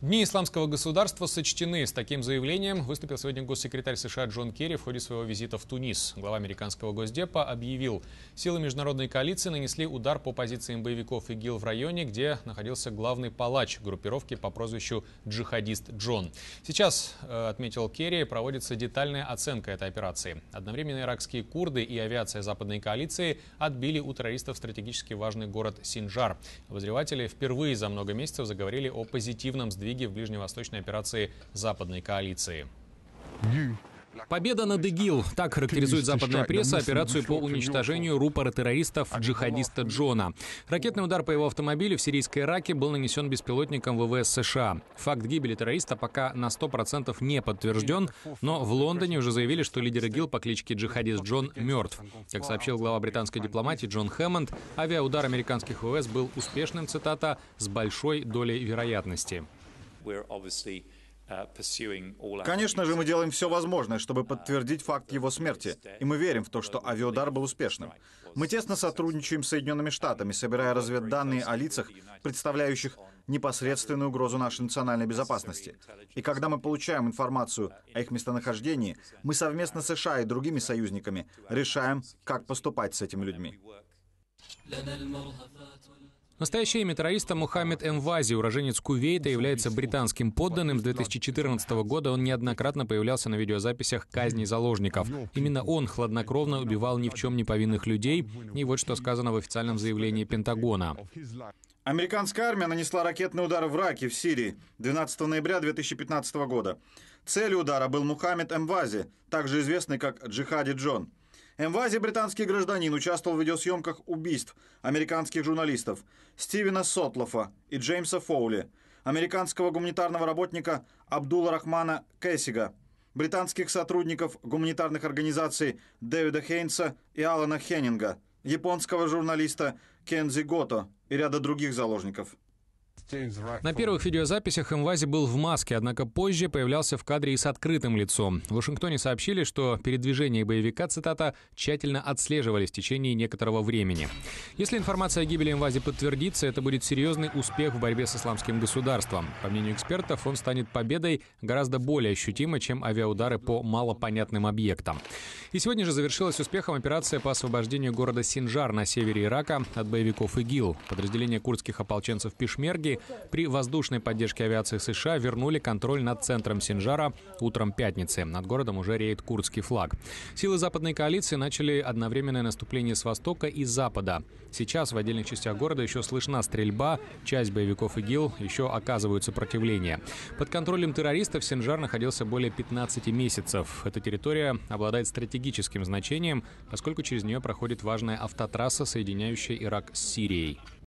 Дни исламского государства сочтены. С таким заявлением выступил сегодня госсекретарь США Джон Керри в ходе своего визита в Тунис. Глава американского госдепа объявил, силы международной коалиции нанесли удар по позициям боевиков ИГИЛ в районе, где находился главный палач группировки по прозвищу «Джихадист Джон». Сейчас, э, отметил Керри, проводится детальная оценка этой операции. Одновременно иракские курды и авиация западной коалиции отбили у террористов стратегически важный город Синжар. Обозреватели впервые за много месяцев заговорили о позитивном сдвиге сдвиги в ближневосточной операции западной коалиции. Победа над ИГИЛ. Так характеризует западная пресса операцию по уничтожению рупора террористов джихадиста Джона. Ракетный удар по его автомобилю в сирийской Раке был нанесен беспилотником ВВС США. Факт гибели террориста пока на 100% не подтвержден, но в Лондоне уже заявили, что лидер ИГИЛ по кличке джихадист Джон мертв. Как сообщил глава британской дипломатии Джон Хэммонд, авиаудар американских ВВС был успешным, цитата, «с большой долей вероятности». Uh, Конечно же, мы делаем все возможное, чтобы uh, подтвердить факт его смерти, и мы верим в то, что авиаудар был успешным. Мы тесно сотрудничаем с Соединенными Штатами, собирая разведданные о лицах, представляющих непосредственную угрозу нашей национальной безопасности. И когда мы получаем информацию uh, о их местонахождении, мы совместно с США и другими союзниками решаем, как поступать с этими людьми. Настоящее имя террориста Мухаммед Эмвази, уроженец Кувейта, является британским подданным. С 2014 года он неоднократно появлялся на видеозаписях казни заложников. Именно он хладнокровно убивал ни в чем не повинных людей. И вот что сказано в официальном заявлении Пентагона. Американская армия нанесла ракетный удар в Раке, в Сирии, 12 ноября 2015 года. Целью удара был Мухаммед Эмвази, также известный как Джихади Джон. МВАЗе британский гражданин участвовал в видеосъемках убийств американских журналистов Стивена Сотлофа и Джеймса Фоули, американского гуманитарного работника Абдула Рахмана Кэссига, британских сотрудников гуманитарных организаций Дэвида Хейнса и Алана Хеннинга, японского журналиста Кензи Гото и ряда других заложников. На первых видеозаписях Мвази был в маске, однако позже появлялся в кадре и с открытым лицом. В Вашингтоне сообщили, что передвижения боевика, цитата, тщательно отслеживались в течение некоторого времени. Если информация о гибели Мвази подтвердится, это будет серьезный успех в борьбе с исламским государством. По мнению экспертов, он станет победой гораздо более ощутимой, чем авиаудары по малопонятным объектам. И сегодня же завершилась успехом операция по освобождению города Синжар на севере Ирака от боевиков ИГИЛ. Подразделение курдских ополченцев Пешмерги при воздушной поддержке авиации США вернули контроль над центром Синжара утром пятницы. Над городом уже реет курдский флаг. Силы западной коалиции начали одновременное наступление с востока и запада. Сейчас в отдельных частях города еще слышна стрельба, часть боевиков ИГИЛ еще оказывают сопротивление. Под контролем террористов Синжар находился более 15 месяцев. Эта территория обладает стратегией стратегическим значением, поскольку через нее проходит важная автотрасса, соединяющая Ирак с Сирией.